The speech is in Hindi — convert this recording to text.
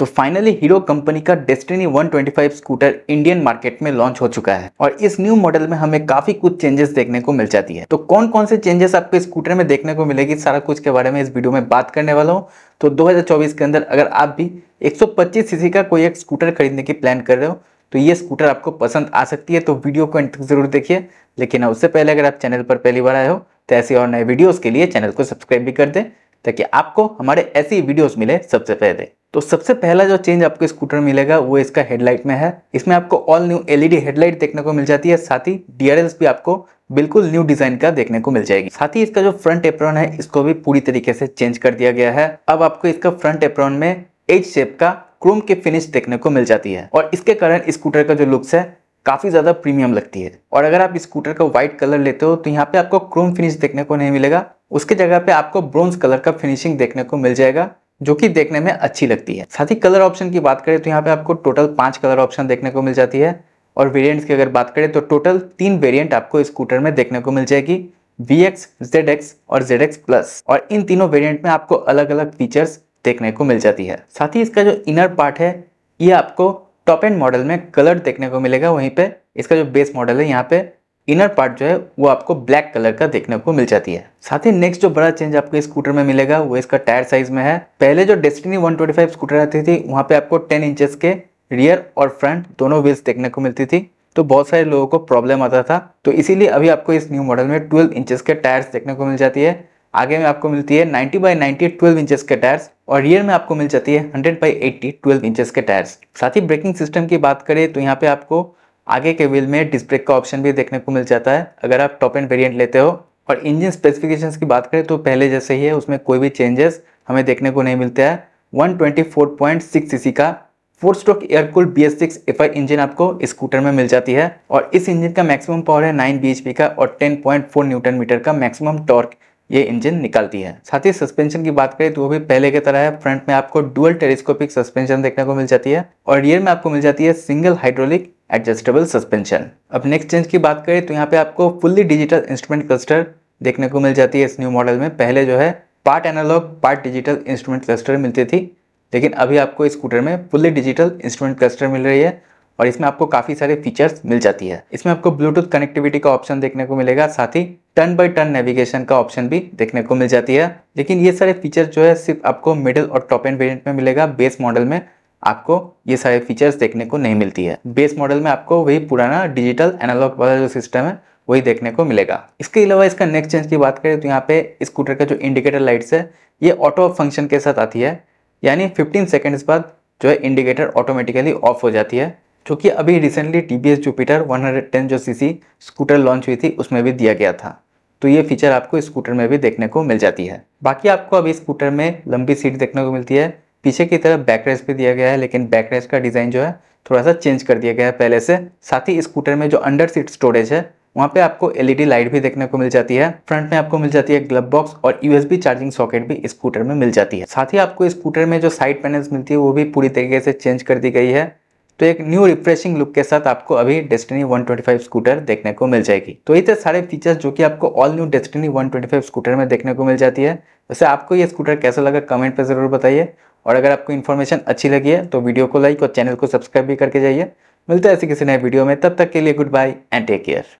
तो फाइनली हीरो कंपनी का डेस्टिनी 125 स्कूटर इंडियन मार्केट में लॉन्च हो चुका है और इस न्यू मॉडल में हमें काफी कुछ चेंजेस देखने को मिल जाती है तो कौन कौन से चेंजेस आपको स्कूटर में देखने को मिलेगी सारा कुछ के बारे में इस वीडियो में बात करने वाला हूँ तो 2024 के अंदर अगर आप भी एक सीसी का कोई एक स्कूटर खरीदने की प्लान कर रहे हो तो ये स्कूटर आपको पसंद आ सकती है तो वीडियो को एंड तक जरूर देखिए लेकिन उससे पहले अगर आप चैनल पर पहली बार आए हो तो ऐसे और नए वीडियोस के लिए चैनल को सब्सक्राइब भी कर दें ताकि आपको हमारे ऐसी वीडियोस मिले सबसे पहले तो सबसे पहला जो चेंज आपको स्कूटर मिलेगा वो इसका हेडलाइट में है इसमें आपको ऑल न्यू एलईडी हेडलाइट देखने को मिल जाती है साथ ही डीआरएल भी आपको बिल्कुल न्यू डिजाइन का देखने को मिल जाएगी साथ ही इसका जो फ्रंट एप्रॉन है इसको भी पूरी तरीके से चेंज कर दिया गया है अब आपको इसका फ्रंट एप्रॉन में एच शेप का क्रोम की फिनिश देखने को मिल जाती है और इसके कारण स्कूटर का जो लुक्स है काफ़ी ज़्यादा प्रीमियम लगती है और अगर आप स्कूटर का व्हाइट कलर लेते हो तो यहाँ पे आपको क्रोम फिनिश देखने को नहीं मिलेगा उसके जगह पे आपको ब्रोन्स कलर का फिनिशिंग देखने को मिल जाएगा जो कि देखने में अच्छी लगती है साथ ही कलर ऑप्शन की बात करें तो यहाँ पे आपको टोटल पांच कलर ऑप्शन देखने को मिल जाती है और वेरिएंट्स की अगर बात करें तो टोटल तीन वेरिएंट आपको स्कूटर में देखने को मिल जाएगी वी एक्स जेड एक्स और जेड एक्स प्लस और इन तीनों वेरिएंट में आपको अलग अलग फीचर्स देखने को मिल जाती है साथ ही इसका जो इनर पार्ट है ये आपको टॉप एंड मॉडल में कलर देखने को मिलेगा वहीं पे इसका जो बेस मॉडल है यहाँ पे इनर पार्ट जो है वो आपको ब्लैक कलर का देखने को मिल जाती है साथ ही नेक्स्ट जो बड़ा चेंज आपको स्कूटर में मिलेगा वो इसका टायर साइज में है पहले जो डेस्टिनी 125 स्कूटर आती थी वहाँ पे आपको 10 इंचेस के रियर और फ्रंट दोनों व्हील्स देखने को मिलती थी तो बहुत सारे लोगों को प्रॉब्लम आता था तो इसीलिए अभी आपको इस न्यू मॉडल में ट्वेल्व इंचेस के टायर्स देखने को मिल जाती है आगे में आपको मिलती है ninety by ninety twelve inches के टायर्स और रियर में आपको मिल जाती है hundred by eighty twelve inches के टायर्स साथ ही ब्रेकिंग सिस्टम की बात करें तो यहाँ पे आपको आगे के व्हील में डिस्क ब्रेक का ऑप्शन भी देखने को मिल जाता है अगर आप टॉप एंड वेरिएंट लेते हो और इंजन स्पेसिफिकेशंस की बात करें तो पहले जैसे ही है उसमें कोई भी चेंजेस हमें देखने को नहीं मिलता है 124.6 सीसी का four stroke air cool B S six F I engine आपको स्कूटर में मिल जाती है और इस इंजन का मैक्सिमम पावर है नाइन बी का और टेन न्यूटन मीटर का मैक्सिमम टॉर्क ये इंजन निकालती है साथ ही सस्पेंशन की बात करें तो वो भी पहले की तरह है फ्रंट में आपको डुअल टेलीस्कोपिक सस्पेंशन देखने को मिल जाती है और रियर में आपको मिल जाती है सिंगल हाइड्रोलिक एडजस्टेबल सस्पेंशन अब नेक्स्ट चेंज की बात करें तो यहाँ पे आपको फुल्ली डिजिटल इंस्ट्रूमेंट क्लस्टर देखने को मिल जाती है इस न्यू मॉडल में पहले जो है part analogue part digital instrument cluster मिलती थी लेकिन अभी आपको स्कूटर में फुल्ली डिजिटल इंस्ट्रूमेंट क्लस्टर मिल रही है और इसमें आपको काफ़ी सारे फीचर्स मिल जाती है इसमें आपको ब्लूटूथ कनेक्टिविटी का ऑप्शन देखने को मिलेगा साथ ही टर्न बाई टर्न नेविगेशन का ऑप्शन भी देखने को मिल जाती है लेकिन ये सारे फीचर्स जो है सिर्फ आपको मिडिल और टॉप एंड वेरियंट में मिलेगा बेस मॉडल में आपको ये सारे फीचर्स देखने को नहीं मिलती है बेस मॉडल में आपको वही पुराना डिजिटल एनालॉग वाला जो सिस्टम है वही देखने को मिलेगा इसके अलावा इसका नेक्स्ट चेंज की बात करें तो यहाँ पे स्कूटर का जो इंडिकेटर लाइट्स है ये ऑटो ऑफ फंक्शन के साथ आती है यानी 15 सेकेंड्स बाद जो है इंडिकेटर ऑटोमेटिकली ऑफ हो जाती है जो कि अभी recently TVS Jupiter one जो सी स्कूटर लॉन्च हुई थी उसमें भी दिया गया था तो ये फीचर आपको स्कूटर में भी देखने को मिल जाती है बाकी आपको अभी स्कूटर में लंबी सीट देखने को मिलती है पीछे की तरफ बैकरेस भी दिया गया है लेकिन बैकरेस का डिज़ाइन जो है थोड़ा सा चेंज कर दिया गया है पहले से साथ ही स्कूटर में जो अंडर सीट स्टोरेज है वहाँ पे आपको एलईडी लाइट भी देखने को मिल जाती है फ्रंट में आपको मिल जाती है ग्लब बॉक्स और यूएसबी चार्जिंग सॉकेट भी स्कूटर में मिल जाती है साथ ही आपको स्कूटर में जो साइड पैनल्स मिलती है वो भी पूरी तरीके से चेंज कर दी गई है तो एक न्यू रिफ्रेशिंग लुक के साथ आपको अभी डेस्टिनी 125 स्कूटर देखने को मिल जाएगी तो ये थे सारे फीचर्स जो कि आपको ऑल न्यू डेस्टिनी 125 स्कूटर में देखने को मिल जाती है वैसे आपको ये स्कूटर कैसा लगा कमेंट पर जरूर बताइए और अगर आपको इन्फॉर्मेशन अच्छी लगी है तो वीडियो को लाइक और चैनल को सब्सक्राइब भी करके जाइए मिलते हैं ऐसे किसी नए वीडियो में तब तक के लिए goodbye and take care